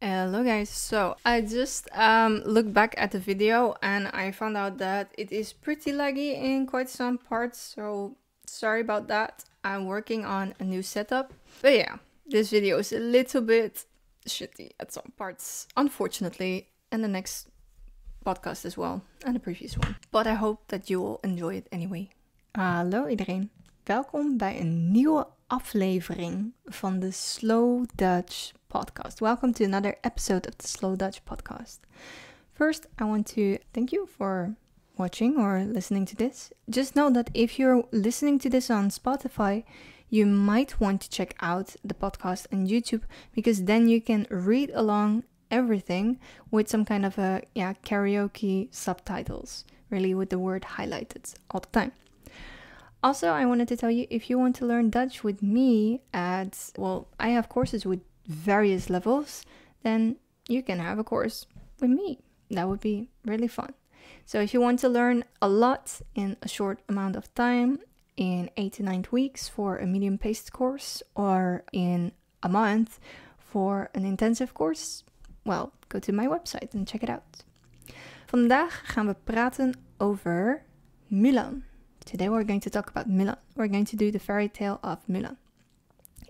Hello guys, so I just um, looked back at the video and I found out that it is pretty laggy in quite some parts, so sorry about that. I'm working on a new setup. But yeah, this video is a little bit shitty at some parts, unfortunately, and the next podcast as well, and the previous one. But I hope that you will enjoy it anyway. Hallo iedereen, welkom bij een nieuwe aflevering van de Slow Dutch podcast. Welcome to another episode of the Slow Dutch podcast. First, I want to thank you for watching or listening to this. Just know that if you're listening to this on Spotify, you might want to check out the podcast on YouTube because then you can read along everything with some kind of a uh, yeah, karaoke subtitles, really with the word highlighted all the time. Also, I wanted to tell you if you want to learn Dutch with me at, well, I have courses with various levels, then you can have a course with me. That would be really fun. So if you want to learn a lot in a short amount of time, in eight to nine weeks for a medium paced course, or in a month for an intensive course, well, go to my website and check it out. Vandaag gaan we praten over Milan. Today we're going to talk about Milan. We're going to do the fairy tale of Milan.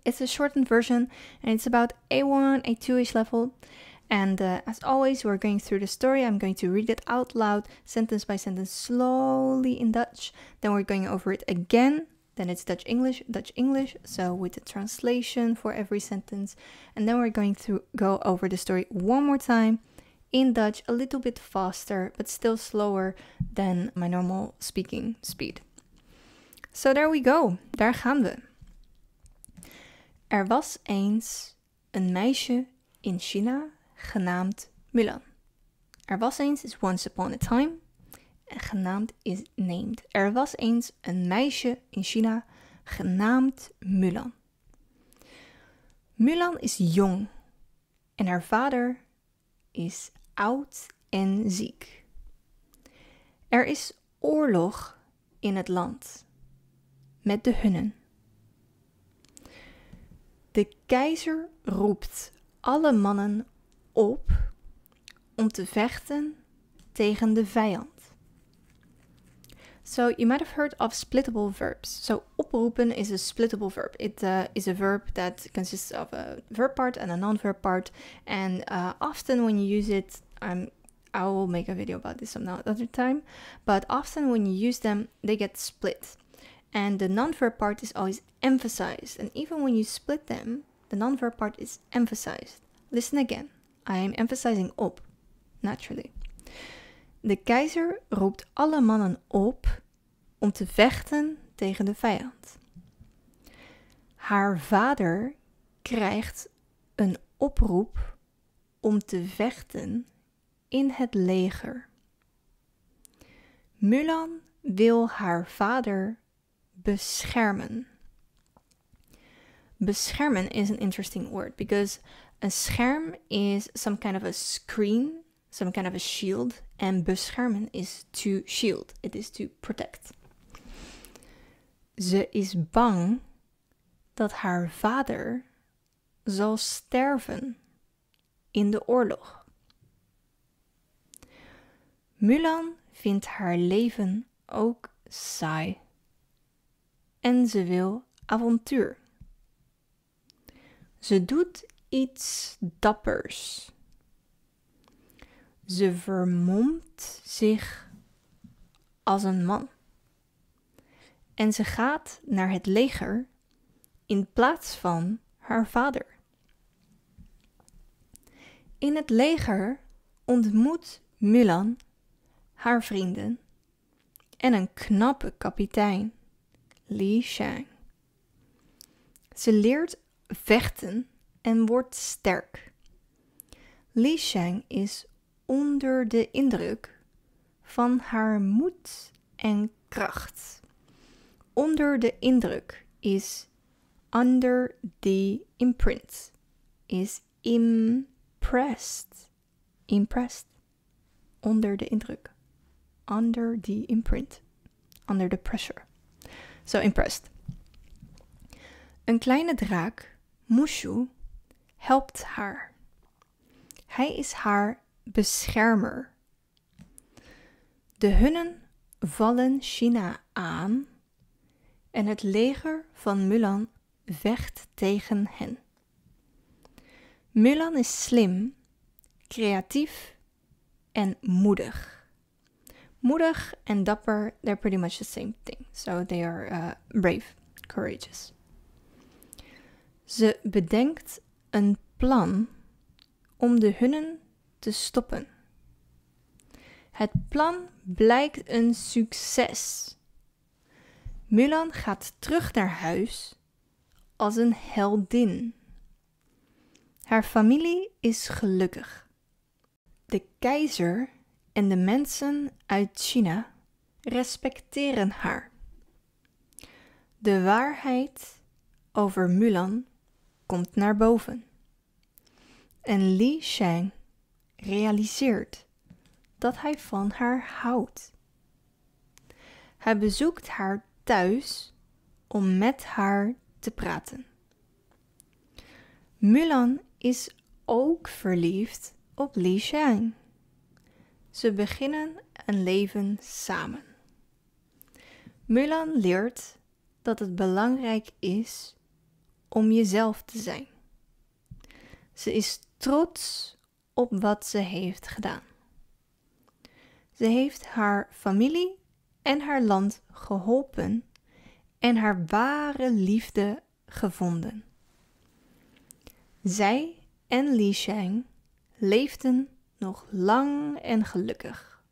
It's a shortened version and it's about A1, A2-ish level. And uh, as always, we're going through the story. I'm going to read it out loud, sentence by sentence, slowly in Dutch. Then we're going over it again. Then it's Dutch English, Dutch English, so with the translation for every sentence. And then we're going to go over the story one more time in Dutch, a little bit faster, but still slower than my normal speaking speed. So there we go. Daar gaan we. Er was eens een meisje in China genaamd Mulan. Er was eens is Once Upon a Time. En genaamd is named. Er was eens een meisje in China genaamd Mulan. Mulan is jong en haar vader is oud en ziek. Er is oorlog in het land met de Hunnen. De keizer roept alle mannen op om te vechten tegen de vijand. So you might have heard of splittable verbs. So oproepen is a splittable verb. It uh, is a verb that consists of a verb part and a non-verb part. And uh, often when you use it, I'm, I will make a video about this some other time. But often when you use them, they get split and the non-verb part is always emphasized. And even when you split them, the non-verb part is emphasized. Listen again. I am emphasizing op, naturally. De keizer roept alle mannen op om te vechten tegen de vijand. Haar vader krijgt een oproep om te vechten in het leger. Mulan wil haar vader beschermen. Beschermen is an interesting word because a scherm is some kind of a screen, some kind of a shield, and beschermen is to shield, it is to protect. Ze is bang dat haar vader zal sterven in de oorlog. Mulan vindt haar leven ook saai en ze wil avontuur. Ze doet iets dappers. Ze vermomt zich als een man. En ze gaat naar het leger in plaats van haar vader. In het leger ontmoet Mulan haar vrienden en een knappe kapitein Li Shang. Ze leert vechten en wordt sterk. Li Shang is onder de indruk van haar moed en kracht. Onder de indruk is under the imprint, is impressed. Impressed. Onder de indruk. Under the imprint. Under the pressure zo impressed. Een kleine draak, Mushu, helpt haar. Hij is haar beschermer. De hunnen vallen China aan en het leger van Mulan vecht tegen hen. Mulan is slim, creatief en moedig. Moedig en dapper, they're pretty much the same thing. So they are uh, brave, courageous. Ze bedenkt een plan om de hunnen te stoppen. Het plan blijkt een succes. Mulan gaat terug naar huis als een heldin. Haar familie is gelukkig. De keizer en de mensen uit China respecteren haar. De waarheid over Mulan komt naar boven. En Li Shang realiseert dat hij van haar houdt. Hij bezoekt haar thuis om met haar te praten. Mulan is ook verliefd op Li Shang. Ze beginnen een leven samen. Mulan leert dat het belangrijk is om jezelf te zijn. Ze is trots op wat ze heeft gedaan. Ze heeft haar familie en haar land geholpen en haar ware liefde gevonden. Zij en Li Shang leefden nog lang en gelukkig.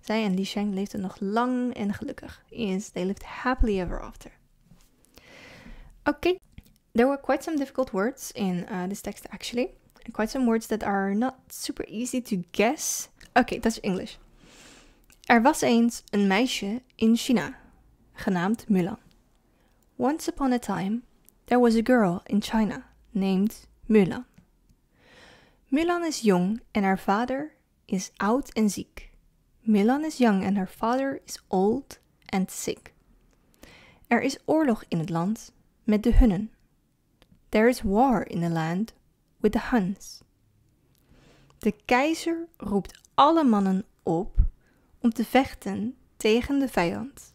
Zij en Li Sheng leefden nog lang en gelukkig. Yes, they lived happily ever after. Oké, okay. there were quite some difficult words in uh, this text actually. And quite some words that are not super easy to guess. Oké, okay, dat is English. Er was eens een meisje in China, genaamd Mulan. Once upon a time, there was a girl in China named Mulan. Milan is jong en haar vader is oud en ziek. Milan is young en haar vader is old and sick. Er is oorlog in het land met de Hunnen. There is war in the land with the Huns. De keizer roept alle mannen op om te vechten tegen de vijand.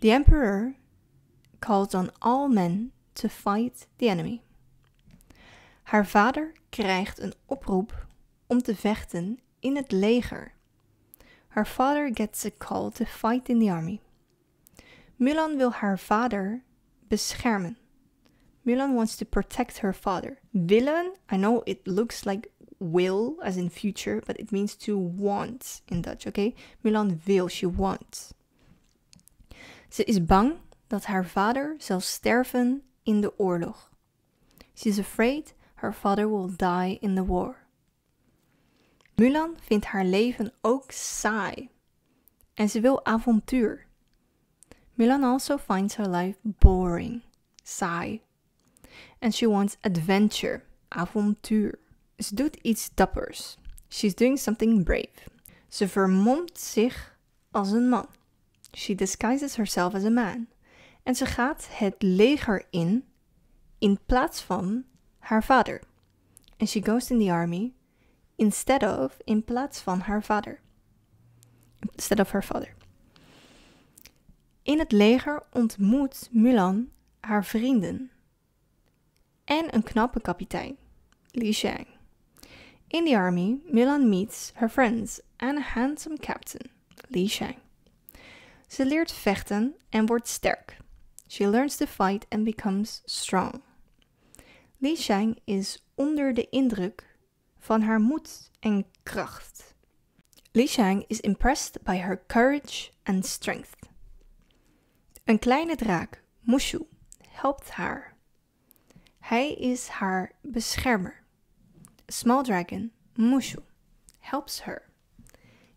The emperor calls on all men to fight the enemy. Haar vader krijgt een oproep om te vechten in het leger. Her father gets a call to fight in the army. Mulan wil haar vader beschermen. Mulan wants to protect her father. Willen, I know it looks like will as in future, but it means to want in Dutch, Okay? Mulan wil, she wants. Ze is bang dat haar vader zal sterven in de oorlog. She is afraid Her father will die in the war. Mulan vindt haar leven ook saai. En ze wil avontuur. Mulan also finds her life boring, saai. And she wants adventure, avontuur. Ze doet iets dappers. She's doing something brave. Ze vermomt zich als een man. She disguises herself as a man. En ze gaat het leger in in plaats van haar vader. And she goes in the army instead of, in plaats van haar vader. Instead of her father. In het leger ontmoet Mulan haar vrienden en een knappe kapitein, Li Shang. In the army, Mulan meets her friends and a handsome captain, Li Shang. Ze leert vechten en wordt sterk. She learns to fight and becomes strong. Li Shang is onder de indruk van haar moed en kracht. Li Shang is impressed by her courage and strength. Een kleine draak, Mushu, helpt haar. Hij is haar beschermer. small dragon, Mushu, helps her.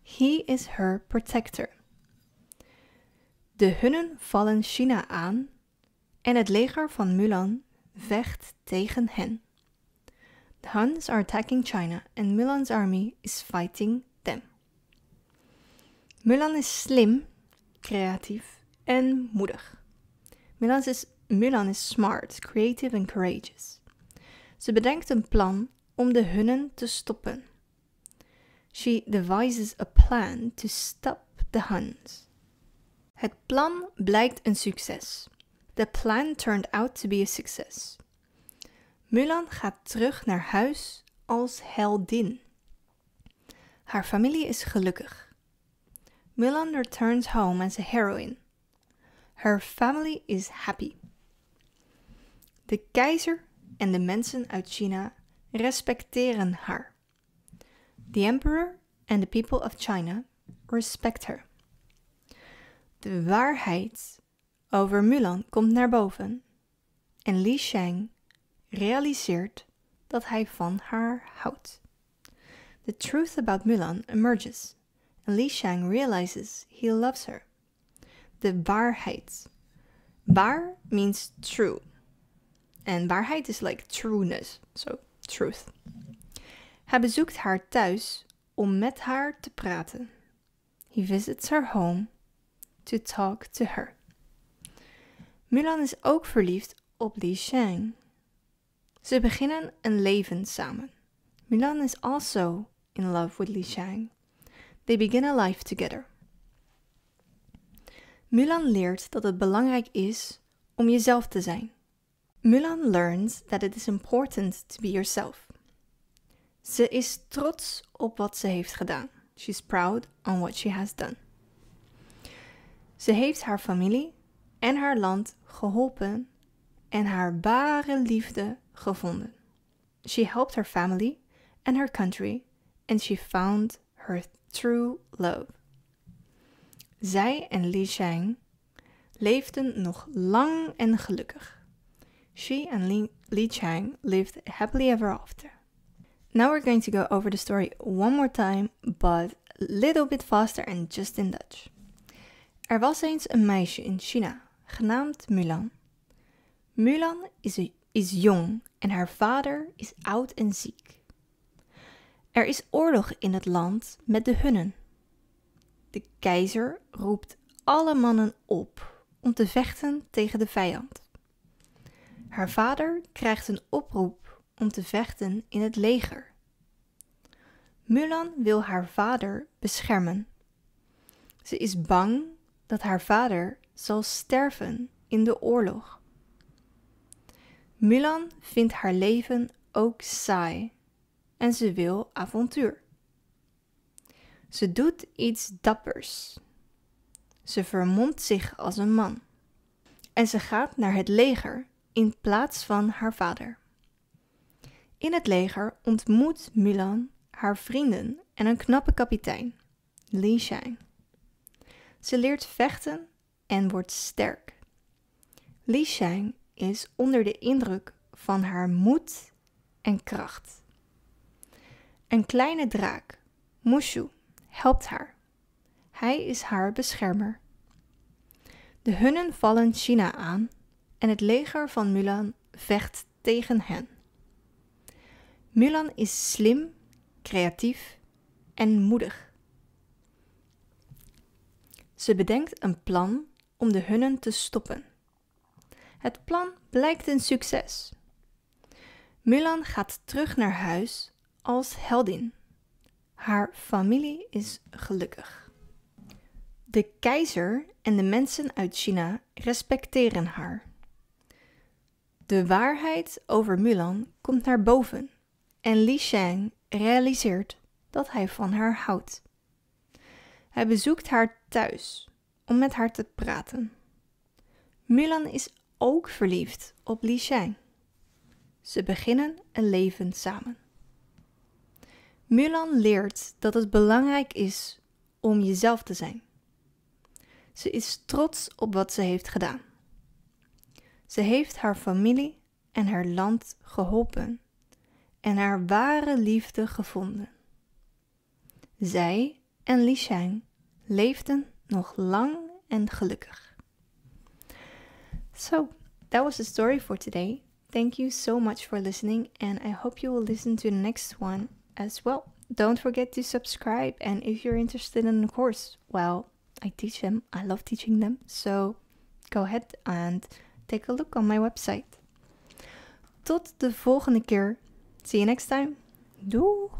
He is her protector. De Hunnen vallen China aan en het leger van Mulan vecht tegen hen. The Huns are attacking China and Milan's army is fighting them. Milan is slim, creatief en moedig. Milan is, is smart, creative and courageous. Ze bedenkt een plan om de hunnen te stoppen. She devises a plan to stop the Huns. Het plan blijkt een succes. The plan turned out to be a success. Mulan gaat terug naar huis als heldin. Haar familie is gelukkig. Mulan returns home as a heroine. Her family is happy. De keizer en de mensen uit China respecteren haar. The emperor and the people of China respect her. De waarheid over Mulan komt naar boven en Li Shang realiseert dat hij van haar houdt. The truth about Mulan emerges and Li Shang realizes he loves her. De waarheid. Waar means true. En waarheid is like trueness, so truth. Hij bezoekt haar thuis om met haar te praten. He visits her home to talk to her. Mulan is ook verliefd op Li Shang. Ze beginnen een leven samen. Mulan is also in love with Li Shang. They begin a life together. Mulan leert dat het belangrijk is om jezelf te zijn. Mulan learns that it is important to be yourself. Ze is trots op wat ze heeft gedaan. She's proud on what she has done. Ze heeft haar familie en haar land geholpen en haar ware liefde gevonden. She helped her family and her country and she found her true love. Zij en Li Shang leefden nog lang en gelukkig. She and Li, Li Chang lived happily ever after. Now we're going to go over the story one more time, but a little bit faster and just in Dutch. Er was eens een meisje in China genaamd Mulan. Mulan is, is jong en haar vader is oud en ziek. Er is oorlog in het land met de Hunnen. De keizer roept alle mannen op om te vechten tegen de vijand. Haar vader krijgt een oproep om te vechten in het leger. Mulan wil haar vader beschermen. Ze is bang dat haar vader zal sterven in de oorlog. Milan vindt haar leven ook saai en ze wil avontuur. Ze doet iets dappers. Ze vermomt zich als een man. En ze gaat naar het leger in plaats van haar vader. In het leger ontmoet Milan haar vrienden en een knappe kapitein, Li Shine. Ze leert vechten en wordt sterk. Li Shang is onder de indruk van haar moed en kracht. Een kleine draak, Mushu, helpt haar. Hij is haar beschermer. De Hunnen vallen China aan en het leger van Mulan vecht tegen hen. Mulan is slim, creatief en moedig. Ze bedenkt een plan om de hunnen te stoppen. Het plan blijkt een succes. Mulan gaat terug naar huis als heldin. Haar familie is gelukkig. De keizer en de mensen uit China respecteren haar. De waarheid over Mulan komt naar boven en Li Shang realiseert dat hij van haar houdt. Hij bezoekt haar thuis om met haar te praten. Mulan is ook verliefd op Li Shang. Ze beginnen een leven samen. Mulan leert dat het belangrijk is om jezelf te zijn. Ze is trots op wat ze heeft gedaan. Ze heeft haar familie en haar land geholpen en haar ware liefde gevonden. Zij en Li Shang leefden nog lang gelukkig. So, that was the story for today. Thank you so much for listening, and I hope you will listen to the next one as well. Don't forget to subscribe, and if you're interested in the course, well, I teach them. I love teaching them. So go ahead and take a look on my website. Tot de volgende keer. See you next time. Doei!